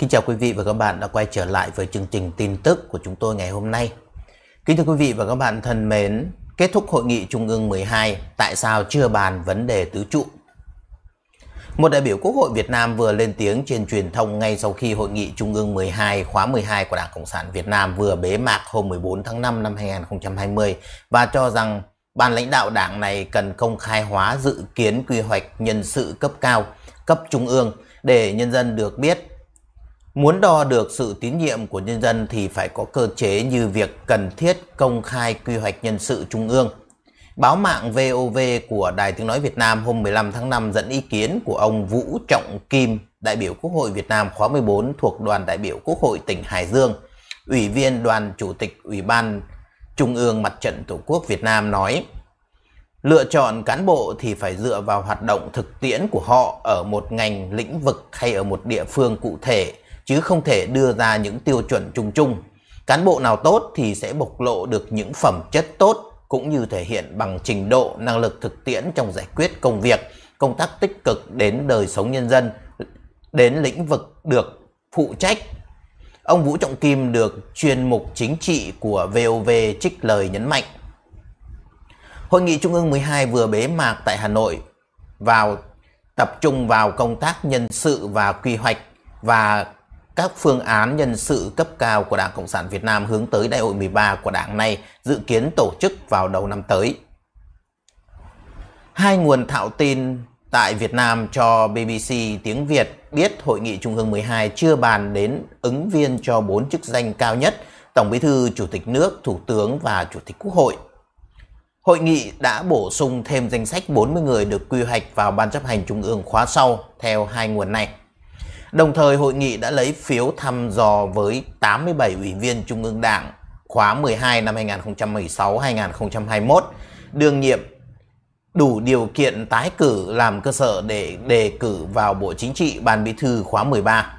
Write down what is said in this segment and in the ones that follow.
Kính chào quý vị và các bạn đã quay trở lại với chương trình tin tức của chúng tôi ngày hôm nay. Kính thưa quý vị và các bạn thân mến, kết thúc hội nghị Trung ương 12, tại sao chưa bàn vấn đề tứ trụ? Một đại biểu Quốc hội Việt Nam vừa lên tiếng trên truyền thông ngay sau khi hội nghị Trung ương 12 khóa 12 của Đảng Cộng sản Việt Nam vừa bế mạc hôm 14 tháng 5 năm 2020 và cho rằng ban lãnh đạo đảng này cần công khai hóa dự kiến quy hoạch nhân sự cấp cao, cấp trung ương để nhân dân được biết Muốn đo được sự tín nhiệm của nhân dân thì phải có cơ chế như việc cần thiết công khai quy hoạch nhân sự trung ương. Báo mạng VOV của Đài Tiếng Nói Việt Nam hôm 15 tháng 5 dẫn ý kiến của ông Vũ Trọng Kim, đại biểu Quốc hội Việt Nam khóa 14 thuộc đoàn đại biểu Quốc hội tỉnh Hải Dương, ủy viên đoàn chủ tịch Ủy ban Trung ương Mặt trận Tổ quốc Việt Nam nói Lựa chọn cán bộ thì phải dựa vào hoạt động thực tiễn của họ ở một ngành lĩnh vực hay ở một địa phương cụ thể chứ không thể đưa ra những tiêu chuẩn chung chung. Cán bộ nào tốt thì sẽ bộc lộ được những phẩm chất tốt cũng như thể hiện bằng trình độ, năng lực thực tiễn trong giải quyết công việc, công tác tích cực đến đời sống nhân dân, đến lĩnh vực được phụ trách. Ông Vũ Trọng Kim được chuyên mục chính trị của VOV trích lời nhấn mạnh. Hội nghị Trung ương 12 vừa bế mạc tại Hà Nội vào tập trung vào công tác nhân sự và quy hoạch và các phương án nhân sự cấp cao của Đảng Cộng sản Việt Nam hướng tới đại hội 13 của Đảng này dự kiến tổ chức vào đầu năm tới. Hai nguồn thạo tin tại Việt Nam cho BBC tiếng Việt biết Hội nghị Trung ương 12 chưa bàn đến ứng viên cho bốn chức danh cao nhất Tổng Bí thư, Chủ tịch nước, Thủ tướng và Chủ tịch Quốc hội. Hội nghị đã bổ sung thêm danh sách 40 người được quy hoạch vào Ban chấp hành Trung ương khóa sau theo hai nguồn này. Đồng thời hội nghị đã lấy phiếu thăm dò với 87 ủy viên Trung ương Đảng khóa 12 năm 2016-2021 đương nhiệm đủ điều kiện tái cử làm cơ sở để đề cử vào Bộ Chính trị Ban Bí thư khóa 13.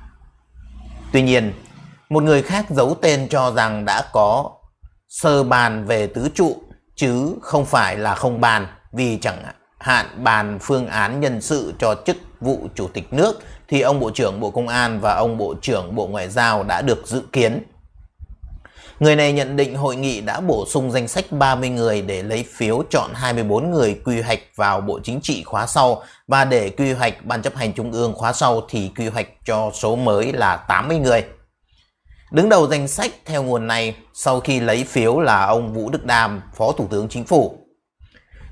Tuy nhiên, một người khác giấu tên cho rằng đã có sơ bàn về tứ trụ chứ không phải là không bàn vì chẳng hạn bàn phương án nhân sự cho chức vụ chủ tịch nước thì ông Bộ trưởng Bộ Công an và ông Bộ trưởng Bộ Ngoại giao đã được dự kiến. Người này nhận định hội nghị đã bổ sung danh sách 30 người để lấy phiếu chọn 24 người quy hoạch vào Bộ Chính trị khóa sau và để quy hoạch Ban chấp hành Trung ương khóa sau thì quy hoạch cho số mới là 80 người. Đứng đầu danh sách theo nguồn này sau khi lấy phiếu là ông Vũ Đức Đàm, Phó Thủ tướng Chính phủ.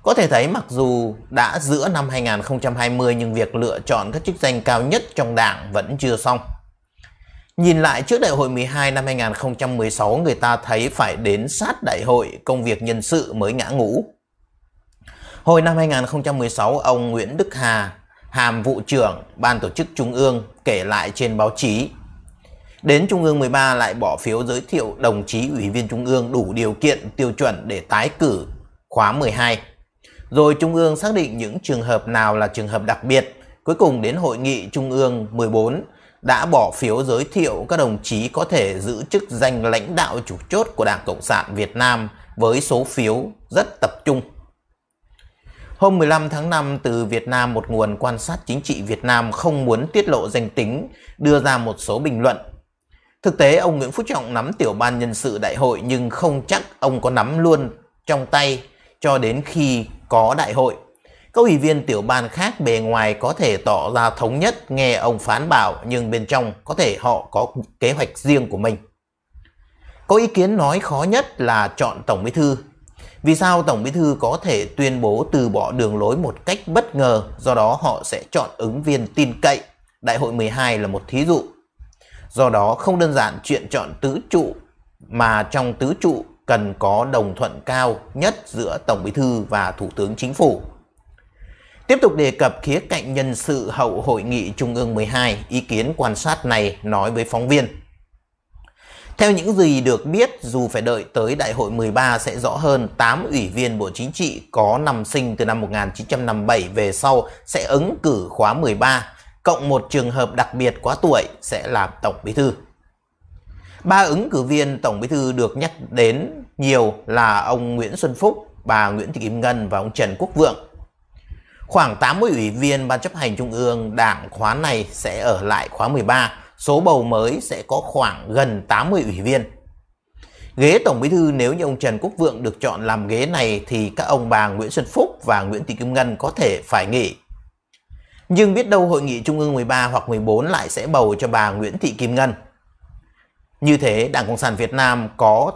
Có thể thấy mặc dù đã giữa năm 2020 nhưng việc lựa chọn các chức danh cao nhất trong đảng vẫn chưa xong. Nhìn lại trước đại hội 12 năm 2016 người ta thấy phải đến sát đại hội công việc nhân sự mới ngã ngũ. Hồi năm 2016 ông Nguyễn Đức Hà, hàm vụ trưởng Ban tổ chức Trung ương kể lại trên báo chí. Đến Trung ương 13 lại bỏ phiếu giới thiệu đồng chí ủy viên Trung ương đủ điều kiện tiêu chuẩn để tái cử khóa 12 rồi Trung ương xác định những trường hợp nào là trường hợp đặc biệt. Cuối cùng đến Hội nghị Trung ương 14 đã bỏ phiếu giới thiệu các đồng chí có thể giữ chức danh lãnh đạo chủ chốt của Đảng Cộng sản Việt Nam với số phiếu rất tập trung. Hôm 15 tháng 5 từ Việt Nam một nguồn quan sát chính trị Việt Nam không muốn tiết lộ danh tính đưa ra một số bình luận. Thực tế ông Nguyễn Phú Trọng nắm tiểu ban nhân sự đại hội nhưng không chắc ông có nắm luôn trong tay cho đến khi có đại hội. Các ủy viên tiểu ban khác bề ngoài có thể tỏ ra thống nhất nghe ông phán bảo nhưng bên trong có thể họ có kế hoạch riêng của mình. Có ý kiến nói khó nhất là chọn Tổng Bí Thư. Vì sao Tổng Bí Thư có thể tuyên bố từ bỏ đường lối một cách bất ngờ, do đó họ sẽ chọn ứng viên tin cậy. Đại hội 12 là một thí dụ. Do đó không đơn giản chuyện chọn tứ trụ mà trong tứ trụ cần có đồng thuận cao nhất giữa Tổng Bí thư và Thủ tướng Chính phủ. Tiếp tục đề cập khía cạnh nhân sự hậu Hội nghị Trung ương 12, ý kiến quan sát này nói với phóng viên. Theo những gì được biết, dù phải đợi tới Đại hội 13 sẽ rõ hơn 8 ủy viên Bộ Chính trị có năm sinh từ năm 1957 về sau sẽ ứng cử khóa 13, cộng một trường hợp đặc biệt quá tuổi sẽ làm Tổng Bí thư. Ba ứng cử viên Tổng Bí thư được nhắc đến nhiều là ông Nguyễn Xuân Phúc, bà Nguyễn Thị Kim Ngân và ông Trần Quốc Vượng. Khoảng 80 ủy viên Ban chấp hành Trung ương Đảng khóa này sẽ ở lại khóa 13, số bầu mới sẽ có khoảng gần 80 ủy viên. Ghế Tổng Bí thư nếu như ông Trần Quốc Vượng được chọn làm ghế này thì các ông bà Nguyễn Xuân Phúc và Nguyễn Thị Kim Ngân có thể phải nghỉ. Nhưng biết đâu hội nghị Trung ương 13 hoặc 14 lại sẽ bầu cho bà Nguyễn Thị Kim Ngân. Như thế Đảng Cộng sản Việt Nam có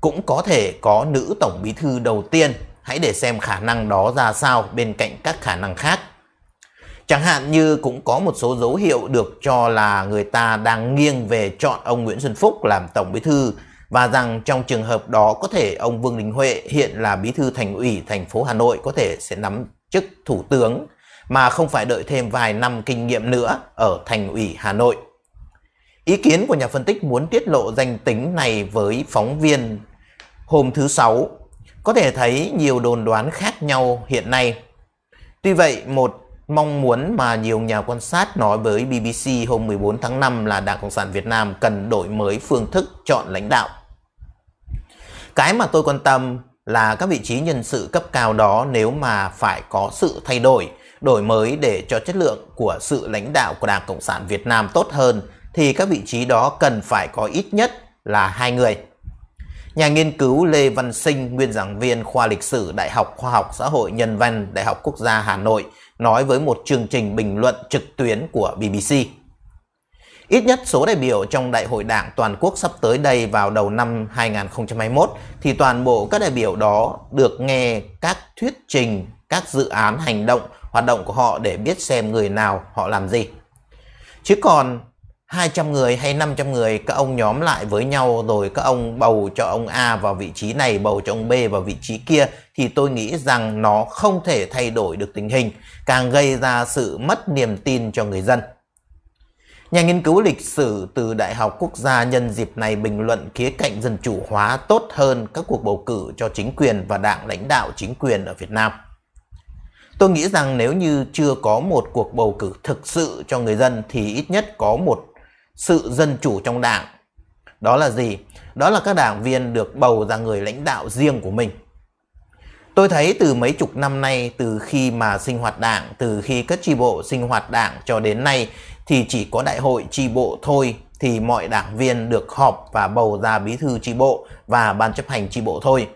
cũng có thể có nữ tổng bí thư đầu tiên. Hãy để xem khả năng đó ra sao bên cạnh các khả năng khác. Chẳng hạn như cũng có một số dấu hiệu được cho là người ta đang nghiêng về chọn ông Nguyễn Xuân Phúc làm tổng bí thư và rằng trong trường hợp đó có thể ông Vương Đình Huệ hiện là bí thư thành ủy thành phố Hà Nội có thể sẽ nắm chức thủ tướng mà không phải đợi thêm vài năm kinh nghiệm nữa ở thành ủy Hà Nội. Ý kiến của nhà phân tích muốn tiết lộ danh tính này với phóng viên hôm thứ Sáu. Có thể thấy nhiều đồn đoán khác nhau hiện nay. Tuy vậy, một mong muốn mà nhiều nhà quan sát nói với BBC hôm 14 tháng 5 là Đảng Cộng sản Việt Nam cần đổi mới phương thức chọn lãnh đạo. Cái mà tôi quan tâm là các vị trí nhân sự cấp cao đó nếu mà phải có sự thay đổi, đổi mới để cho chất lượng của sự lãnh đạo của Đảng Cộng sản Việt Nam tốt hơn thì các vị trí đó cần phải có ít nhất là hai người. Nhà nghiên cứu Lê Văn Sinh, nguyên giảng viên khoa lịch sử Đại học Khoa học Xã hội Nhân văn Đại học Quốc gia Hà Nội nói với một chương trình bình luận trực tuyến của BBC. Ít nhất số đại biểu trong Đại hội Đảng toàn quốc sắp tới đây vào đầu năm 2021 thì toàn bộ các đại biểu đó được nghe các thuyết trình, các dự án hành động, hoạt động của họ để biết xem người nào họ làm gì. Chứ còn 200 người hay 500 người các ông nhóm lại với nhau rồi các ông bầu cho ông A vào vị trí này, bầu cho ông B vào vị trí kia thì tôi nghĩ rằng nó không thể thay đổi được tình hình, càng gây ra sự mất niềm tin cho người dân. Nhà nghiên cứu lịch sử từ Đại học Quốc gia nhân dịp này bình luận khía cạnh dân chủ hóa tốt hơn các cuộc bầu cử cho chính quyền và đảng lãnh đạo chính quyền ở Việt Nam. Tôi nghĩ rằng nếu như chưa có một cuộc bầu cử thực sự cho người dân thì ít nhất có một sự dân chủ trong đảng. Đó là gì? Đó là các đảng viên được bầu ra người lãnh đạo riêng của mình. Tôi thấy từ mấy chục năm nay, từ khi mà sinh hoạt đảng, từ khi các tri bộ sinh hoạt đảng cho đến nay thì chỉ có đại hội tri bộ thôi thì mọi đảng viên được họp và bầu ra bí thư tri bộ và ban chấp hành tri bộ thôi.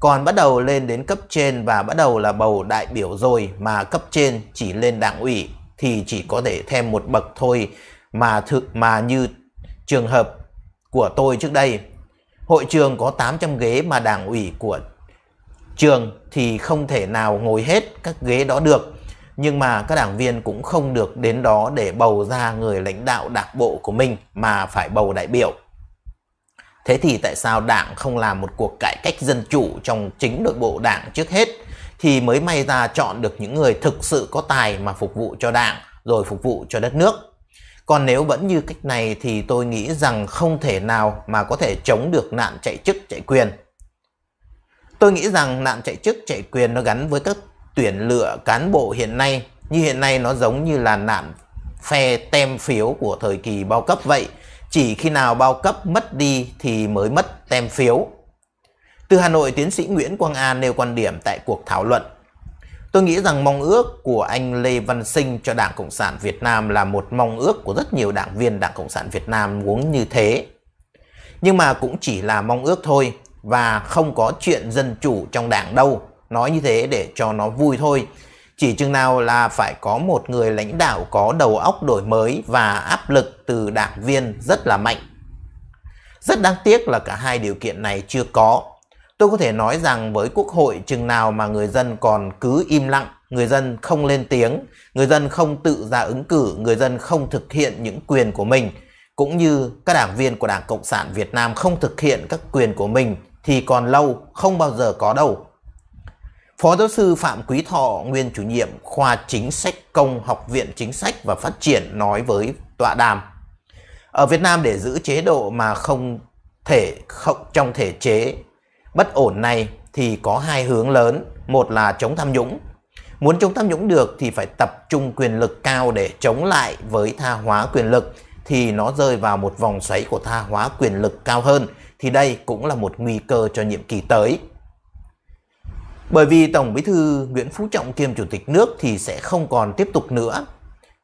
Còn bắt đầu lên đến cấp trên và bắt đầu là bầu đại biểu rồi mà cấp trên chỉ lên đảng ủy thì chỉ có thể thêm một bậc thôi mà thực mà như trường hợp của tôi trước đây hội trường có 800 ghế mà đảng ủy của trường thì không thể nào ngồi hết các ghế đó được nhưng mà các đảng viên cũng không được đến đó để bầu ra người lãnh đạo đảng bộ của mình mà phải bầu đại biểu thế thì tại sao đảng không làm một cuộc cải cách dân chủ trong chính nội bộ đảng trước hết thì mới may ra chọn được những người thực sự có tài mà phục vụ cho đảng rồi phục vụ cho đất nước còn nếu vẫn như cách này thì tôi nghĩ rằng không thể nào mà có thể chống được nạn chạy chức chạy quyền. Tôi nghĩ rằng nạn chạy chức chạy quyền nó gắn với các tuyển lựa cán bộ hiện nay. Như hiện nay nó giống như là nạn phe tem phiếu của thời kỳ bao cấp vậy. Chỉ khi nào bao cấp mất đi thì mới mất tem phiếu. Từ Hà Nội, tiến sĩ Nguyễn Quang An nêu quan điểm tại cuộc thảo luận Tôi nghĩ rằng mong ước của anh Lê Văn Sinh cho Đảng Cộng sản Việt Nam là một mong ước của rất nhiều đảng viên Đảng Cộng sản Việt Nam muốn như thế. Nhưng mà cũng chỉ là mong ước thôi và không có chuyện dân chủ trong đảng đâu. Nói như thế để cho nó vui thôi. Chỉ chừng nào là phải có một người lãnh đạo có đầu óc đổi mới và áp lực từ đảng viên rất là mạnh. Rất đáng tiếc là cả hai điều kiện này chưa có Tôi có thể nói rằng với quốc hội chừng nào mà người dân còn cứ im lặng, người dân không lên tiếng, người dân không tự ra ứng cử, người dân không thực hiện những quyền của mình, cũng như các đảng viên của Đảng Cộng sản Việt Nam không thực hiện các quyền của mình thì còn lâu không bao giờ có đâu. Phó giáo sư Phạm Quý Thọ, nguyên chủ nhiệm khoa chính sách công học viện chính sách và phát triển nói với tọa đàm. Ở Việt Nam để giữ chế độ mà không thể không trong thể chế bất ổn này thì có hai hướng lớn, một là chống tham nhũng. Muốn chống tham nhũng được thì phải tập trung quyền lực cao để chống lại với tha hóa quyền lực thì nó rơi vào một vòng xoáy của tha hóa quyền lực cao hơn thì đây cũng là một nguy cơ cho nhiệm kỳ tới. Bởi vì Tổng Bí thư Nguyễn Phú Trọng kiêm Chủ tịch nước thì sẽ không còn tiếp tục nữa.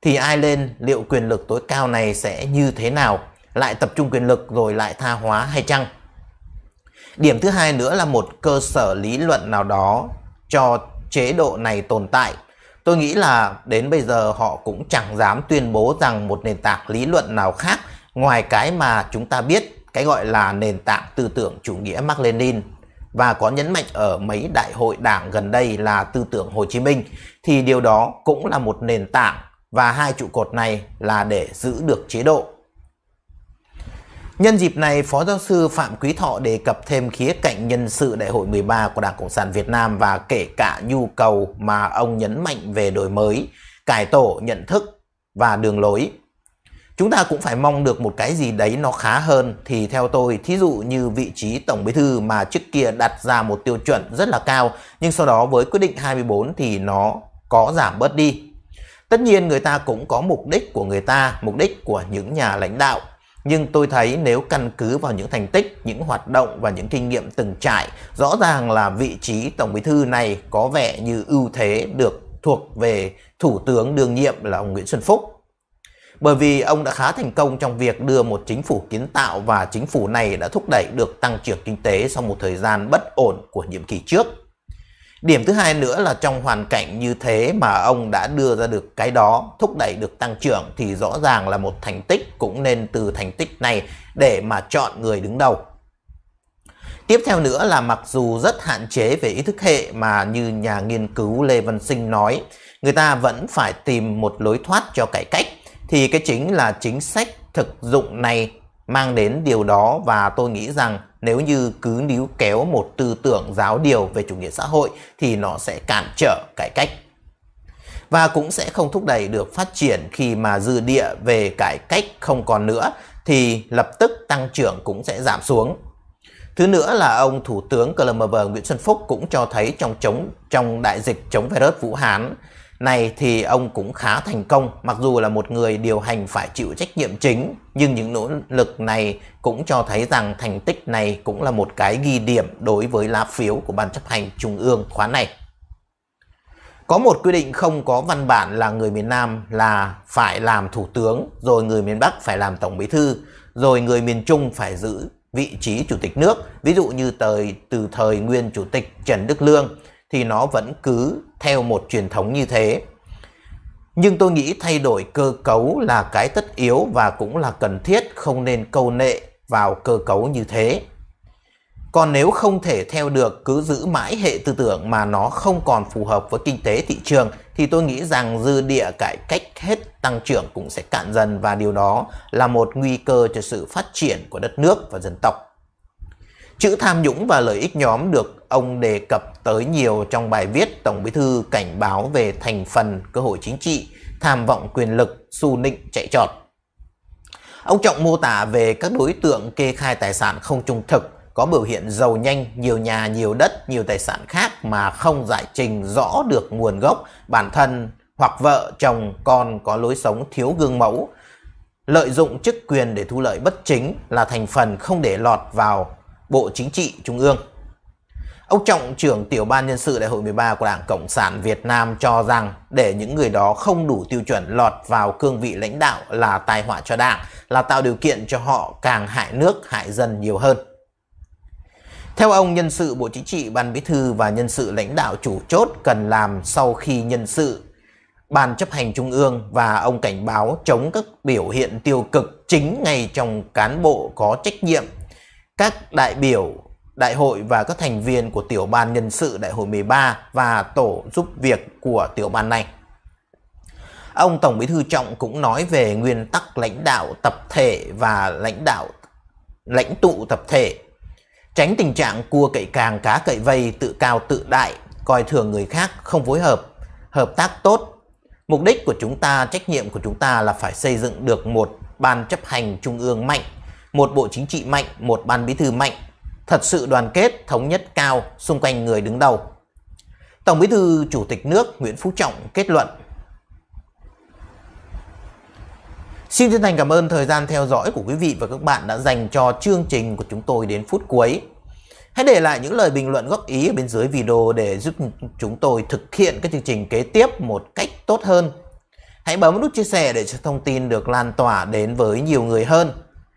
Thì ai lên liệu quyền lực tối cao này sẽ như thế nào? Lại tập trung quyền lực rồi lại tha hóa hay chăng? Điểm thứ hai nữa là một cơ sở lý luận nào đó cho chế độ này tồn tại. Tôi nghĩ là đến bây giờ họ cũng chẳng dám tuyên bố rằng một nền tảng lý luận nào khác ngoài cái mà chúng ta biết, cái gọi là nền tảng tư tưởng chủ nghĩa Mark Lenin và có nhấn mạnh ở mấy đại hội đảng gần đây là tư tưởng Hồ Chí Minh thì điều đó cũng là một nền tảng và hai trụ cột này là để giữ được chế độ Nhân dịp này, Phó Giáo sư Phạm Quý Thọ đề cập thêm khía cạnh nhân sự Đại hội 13 của Đảng Cộng sản Việt Nam và kể cả nhu cầu mà ông nhấn mạnh về đổi mới, cải tổ, nhận thức và đường lối. Chúng ta cũng phải mong được một cái gì đấy nó khá hơn thì theo tôi, thí dụ như vị trí Tổng Bí thư mà trước kia đặt ra một tiêu chuẩn rất là cao nhưng sau đó với quyết định 24 thì nó có giảm bớt đi. Tất nhiên người ta cũng có mục đích của người ta, mục đích của những nhà lãnh đạo nhưng tôi thấy nếu căn cứ vào những thành tích, những hoạt động và những kinh nghiệm từng trải, rõ ràng là vị trí Tổng Bí thư này có vẻ như ưu thế được thuộc về Thủ tướng đương nhiệm là ông Nguyễn Xuân Phúc. Bởi vì ông đã khá thành công trong việc đưa một chính phủ kiến tạo và chính phủ này đã thúc đẩy được tăng trưởng kinh tế sau một thời gian bất ổn của nhiệm kỳ trước. Điểm thứ hai nữa là trong hoàn cảnh như thế mà ông đã đưa ra được cái đó, thúc đẩy được tăng trưởng thì rõ ràng là một thành tích cũng nên từ thành tích này để mà chọn người đứng đầu. Tiếp theo nữa là mặc dù rất hạn chế về ý thức hệ mà như nhà nghiên cứu Lê Văn Sinh nói, người ta vẫn phải tìm một lối thoát cho cải cách thì cái chính là chính sách thực dụng này mang đến điều đó và tôi nghĩ rằng nếu như cứ níu kéo một tư tưởng giáo điều về chủ nghĩa xã hội thì nó sẽ cản trở cải cách và cũng sẽ không thúc đẩy được phát triển khi mà dư địa về cải cách không còn nữa thì lập tức tăng trưởng cũng sẽ giảm xuống. Thứ nữa là ông Thủ tướng CLMV Nguyễn Xuân Phúc cũng cho thấy trong chống trong đại dịch chống virus Vũ Hán này thì ông cũng khá thành công. Mặc dù là một người điều hành phải chịu trách nhiệm chính, nhưng những nỗ lực này cũng cho thấy rằng thành tích này cũng là một cái ghi điểm đối với lá phiếu của Ban chấp hành Trung ương khóa này. Có một quy định không có văn bản là người miền Nam là phải làm thủ tướng, rồi người miền Bắc phải làm tổng bí thư, rồi người miền Trung phải giữ vị trí chủ tịch nước. Ví dụ như thời, từ thời nguyên chủ tịch Trần Đức Lương thì nó vẫn cứ theo một truyền thống như thế. Nhưng tôi nghĩ thay đổi cơ cấu là cái tất yếu và cũng là cần thiết không nên câu nệ vào cơ cấu như thế. Còn nếu không thể theo được cứ giữ mãi hệ tư tưởng mà nó không còn phù hợp với kinh tế thị trường thì tôi nghĩ rằng dư địa cải cách hết tăng trưởng cũng sẽ cạn dần và điều đó là một nguy cơ cho sự phát triển của đất nước và dân tộc. Chữ tham nhũng và lợi ích nhóm được ông đề cập tới nhiều trong bài viết Tổng Bí thư cảnh báo về thành phần cơ hội chính trị, tham vọng quyền lực, xu nịnh chạy trọt. Ông Trọng mô tả về các đối tượng kê khai tài sản không trung thực, có biểu hiện giàu nhanh, nhiều nhà, nhiều đất, nhiều tài sản khác mà không giải trình rõ được nguồn gốc bản thân hoặc vợ, chồng, con có lối sống thiếu gương mẫu, lợi dụng chức quyền để thu lợi bất chính là thành phần không để lọt vào Bộ Chính trị Trung ương. Ông Trọng trưởng tiểu ban nhân sự đại hội 13 của Đảng Cộng sản Việt Nam cho rằng để những người đó không đủ tiêu chuẩn lọt vào cương vị lãnh đạo là tai họa cho Đảng, là tạo điều kiện cho họ càng hại nước, hại dân nhiều hơn. Theo ông, nhân sự Bộ Chính trị, Ban Bí thư và nhân sự lãnh đạo chủ chốt cần làm sau khi nhân sự Ban chấp hành Trung ương và ông cảnh báo chống các biểu hiện tiêu cực chính ngay trong cán bộ có trách nhiệm. Các đại biểu đại hội và các thành viên của tiểu ban nhân sự đại hội 13 và tổ giúp việc của tiểu ban này. Ông Tổng Bí thư Trọng cũng nói về nguyên tắc lãnh đạo tập thể và lãnh đạo lãnh tụ tập thể, tránh tình trạng cua cậy càng cá cậy vây tự cao tự đại, coi thường người khác, không phối hợp, hợp tác tốt. Mục đích của chúng ta, trách nhiệm của chúng ta là phải xây dựng được một ban chấp hành trung ương mạnh, một bộ chính trị mạnh, một ban bí thư mạnh, thật sự đoàn kết, thống nhất cao xung quanh người đứng đầu. Tổng Bí thư Chủ tịch nước Nguyễn Phú Trọng kết luận. Xin chân thành cảm ơn thời gian theo dõi của quý vị và các bạn đã dành cho chương trình của chúng tôi đến phút cuối. Hãy để lại những lời bình luận góp ý ở bên dưới video để giúp chúng tôi thực hiện các chương trình kế tiếp một cách tốt hơn. Hãy bấm nút chia sẻ để cho thông tin được lan tỏa đến với nhiều người hơn